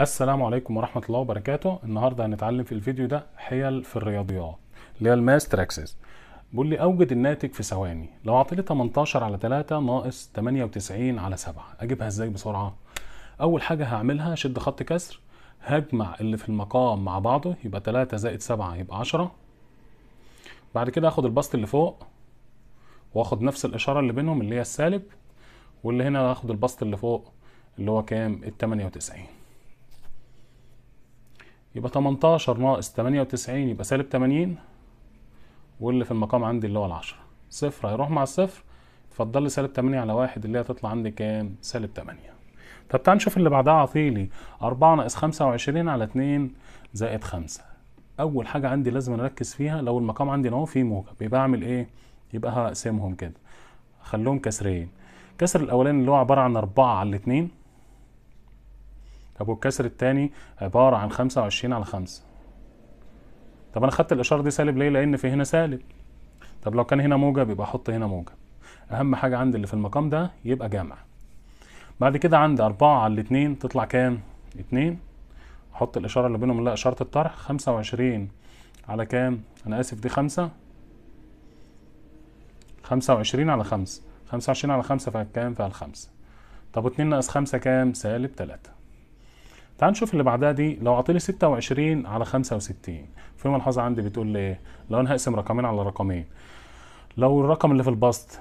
السلام عليكم ورحمة الله وبركاته النهاردة هنتعلم في الفيديو ده حيل في الرياضيات اللي هي الماس تراكسس بيقول لي أوجد الناتج في ثواني لو أعطيلي 18 على 3 ناقص 98 على 7 أجيبها إزاي بسرعة؟ أول حاجة هعملها شد خط كسر هجمع اللي في المقام مع بعضه يبقى 3 زائد 7 يبقى 10 بعد كده هاخد البسط اللي فوق واخد نفس الإشارة اللي بينهم اللي هي السالب واللي هنا هاخد البسط اللي فوق اللي هو كام؟ ال 98 يبقى 18 ناقص 98 يبقى سالب 80 واللي في المقام عندي اللي هو ال 10 صفر هيروح مع الصفر اتفضل لي سالب 8 على واحد اللي هتطلع عندي كام؟ سالب 8 طب تعال نشوف اللي بعدها عطيلي 4 ناقص 25 على 2 زائد 5 اول حاجه عندي لازم اركز فيها لو المقام عندي اهو فيه موجب يبقى اعمل ايه؟ يبقى هقسمهم كده اخليهم كسرين كسر الاولاني اللي هو عباره عن 4 على 2 طب والكسر الثاني عباره عن 25 على 5 طب انا خدت الاشاره دي سالب ليه لان في هنا سالب طب لو كان هنا موجب يبقى احط هنا موجب اهم حاجه عندي اللي في المقام ده يبقى جامع بعد كده عندي 4 على 2 تطلع كام 2 احط الاشاره اللي بينهم لا اشاره الطرح 25 على كام انا اسف دي 5 25 على 5 25 على 5 فكام فعل خمسة طب 2 ناقص 5 كام سالب 3 تعال نشوف اللي بعدها دي لو اعطيني 26 على 65 في ملحظة عندي بتقول لي ايه لو انا هقسم رقمين على رقمين لو الرقم اللي في البسط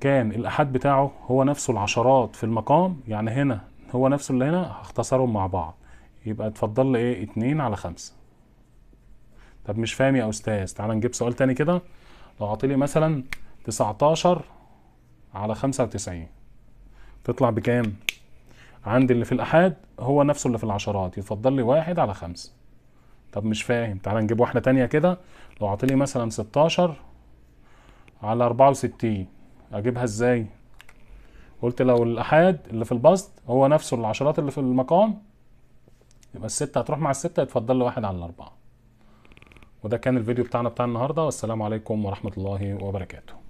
كان الاحد بتاعه هو نفسه العشرات في المقام يعني هنا هو نفسه اللي هنا هختصرهم مع بعض يبقى اتفضل لي ايه 2 على 5 طب مش فاهم يا استاذ تعال نجيب سؤال تاني كده لو اعطيلي مثلا 19 على 95 تطلع بكام عندي اللي في الآحاد هو نفسه اللي في العشرات يفضل لي واحد على خمسة طب مش فاهم تعال نجيب واحدة تانية كده لو عطيلي مثلا 16 على 64 أجيبها إزاي؟ قلت لو الأحاد اللي في البسط هو نفسه العشرات اللي في المقام يبقى الستة هتروح مع الستة يتفضل لي واحد على الأربعة وده كان الفيديو بتاعنا بتاع النهاردة والسلام عليكم ورحمة الله وبركاته